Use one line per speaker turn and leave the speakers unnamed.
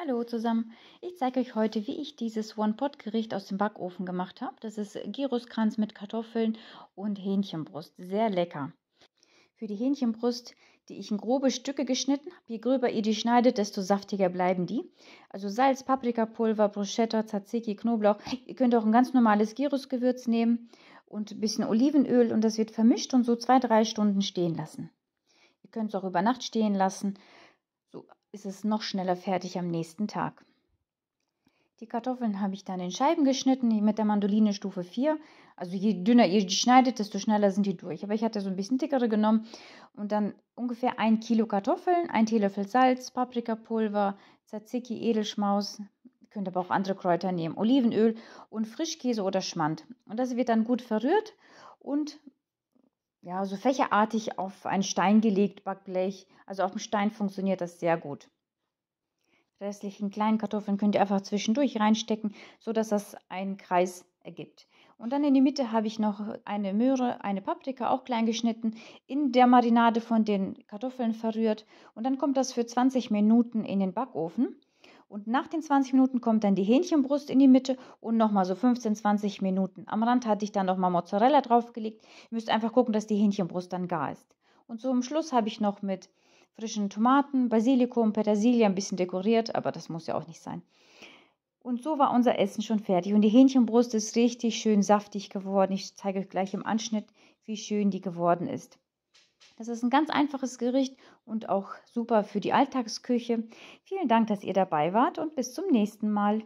Hallo zusammen, ich zeige euch heute, wie ich dieses One-Pot-Gericht aus dem Backofen gemacht habe. Das ist Giruskranz mit Kartoffeln und Hähnchenbrust. Sehr lecker. Für die Hähnchenbrust, die ich in grobe Stücke geschnitten habe, je gröber ihr die schneidet, desto saftiger bleiben die. Also Salz, Paprikapulver, Bruschetta, Tzatziki, Knoblauch. Ihr könnt auch ein ganz normales Girusgewürz nehmen und ein bisschen Olivenöl und das wird vermischt und so zwei, drei Stunden stehen lassen. Ihr könnt es auch über Nacht stehen lassen so ist es noch schneller fertig am nächsten Tag. Die Kartoffeln habe ich dann in Scheiben geschnitten mit der Mandoline Stufe 4. Also je dünner ihr die schneidet, desto schneller sind die durch. Aber ich hatte so ein bisschen dickere genommen und dann ungefähr ein Kilo Kartoffeln, ein Teelöffel Salz, Paprikapulver, Tzatziki, Edelschmaus. Ihr könnt aber auch andere Kräuter nehmen, Olivenöl und Frischkäse oder Schmand. Und das wird dann gut verrührt und ja, so fächerartig auf einen Stein gelegt, Backblech. Also auf dem Stein funktioniert das sehr gut. Restlichen kleinen Kartoffeln könnt ihr einfach zwischendurch reinstecken, sodass das einen Kreis ergibt. Und dann in die Mitte habe ich noch eine Möhre, eine Paprika, auch klein geschnitten, in der Marinade von den Kartoffeln verrührt. Und dann kommt das für 20 Minuten in den Backofen. Und nach den 20 Minuten kommt dann die Hähnchenbrust in die Mitte und nochmal so 15, 20 Minuten. Am Rand hatte ich dann nochmal Mozzarella draufgelegt. Ihr müsst einfach gucken, dass die Hähnchenbrust dann gar ist. Und so am Schluss habe ich noch mit frischen Tomaten, Basilikum, Petersilie ein bisschen dekoriert, aber das muss ja auch nicht sein. Und so war unser Essen schon fertig. Und die Hähnchenbrust ist richtig schön saftig geworden. Ich zeige euch gleich im Anschnitt, wie schön die geworden ist. Das ist ein ganz einfaches Gericht und auch super für die Alltagsküche. Vielen Dank, dass ihr dabei wart und bis zum nächsten Mal.